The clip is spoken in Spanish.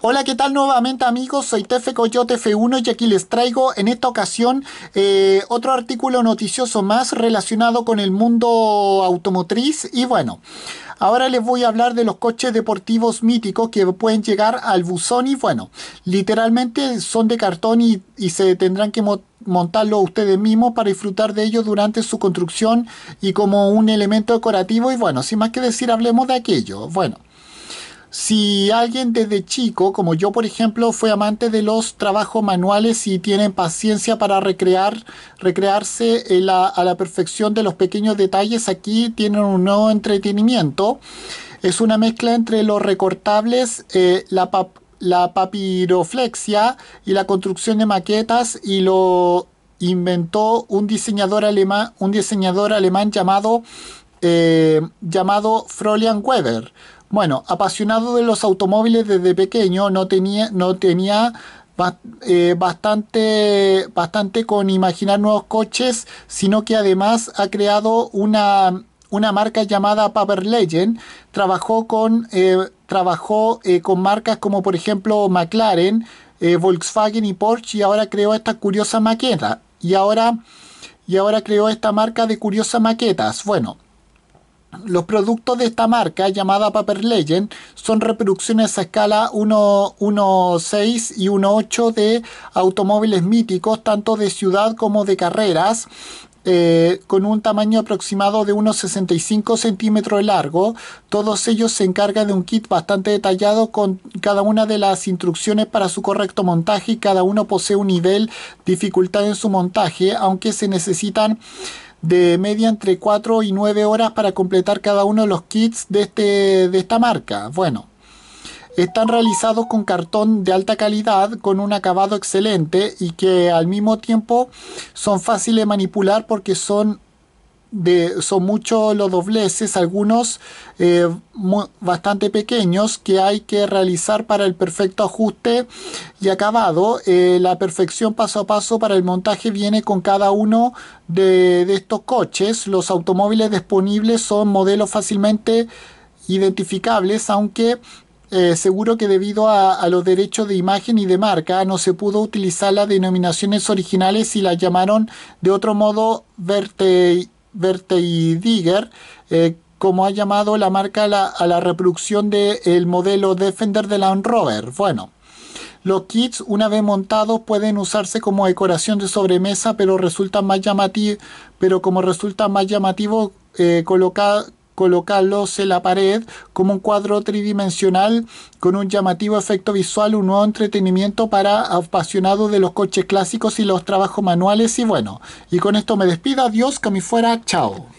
Hola, ¿qué tal nuevamente amigos? Soy Tefe Coyote F1 y aquí les traigo en esta ocasión eh, otro artículo noticioso más relacionado con el mundo automotriz y bueno, ahora les voy a hablar de los coches deportivos míticos que pueden llegar al buzón y bueno, literalmente son de cartón y, se tendrán que montarlo ustedes mismos para disfrutar de ellos durante su construcción y como un elemento decorativo y bueno, sin más que decir, hablemos de aquello. Bueno si alguien desde chico, como yo por ejemplo, fue amante de los trabajos manuales y tienen paciencia para recrear, recrearse a la perfección de los pequeños detalles, aquí tienen un nuevo entretenimiento. Es una mezcla entre los recortables, eh, la, papiroflexia y la construcción de maquetas y lo inventó un diseñador alemán, un diseñador alemán llamado, eh, llamado Frolian Weber. Bueno, apasionado de los automóviles desde pequeño, no tenía, no tenía eh, bastante, bastante con imaginar nuevos coches, sino que además ha creado una, marca llamada Paper Legend. Trabajó con, eh, eh, con marcas como por ejemplo McLaren, Volkswagen y Porsche y ahora creó esta curiosa maqueta. Y ahora, y ahora creó esta marca de curiosas maquetas. Bueno, los productos de esta marca, llamada Paper Legend, son reproducciones a escala 1.6 y 1.8 de automóviles míticos, tanto de ciudad como de carreras, eh, con un tamaño aproximado de unos 65 centímetros largo. Todos ellos se encargan de un kit bastante detallado con cada una de las instrucciones para su correcto montaje y cada uno posee un nivel dificultad en su montaje, aunque se necesitan de media entre 4 y 9 horas para completar cada uno de los kits de, este, de esta marca. Bueno, están realizados con cartón de alta calidad, con un acabado excelente y que al mismo tiempo son fáciles de manipular porque son son muchos los dobleces, algunos eh, bastante pequeños que hay que realizar para el perfecto ajuste y acabado. Eh, la perfección paso a paso para el montaje viene con cada uno de, estos coches. Los automóviles disponibles son modelos fácilmente identificables, aunque eh, seguro que debido a, a, los derechos de imagen y de marca no se pudo utilizar las denominaciones originales y las llamaron de otro modo verte y digger eh, como ha llamado la marca a la, reproducción del modelo Defender de Land Rover. Bueno, los kits, una vez montados, pueden usarse como decoración de sobremesa, pero más pero como resulta más llamativo eh, colocar colocarlos en la pared como un cuadro tridimensional con un llamativo efecto visual, un nuevo entretenimiento para apasionados de los coches clásicos y los trabajos manuales y bueno, y con esto me despido, adiós, que fuera, chao.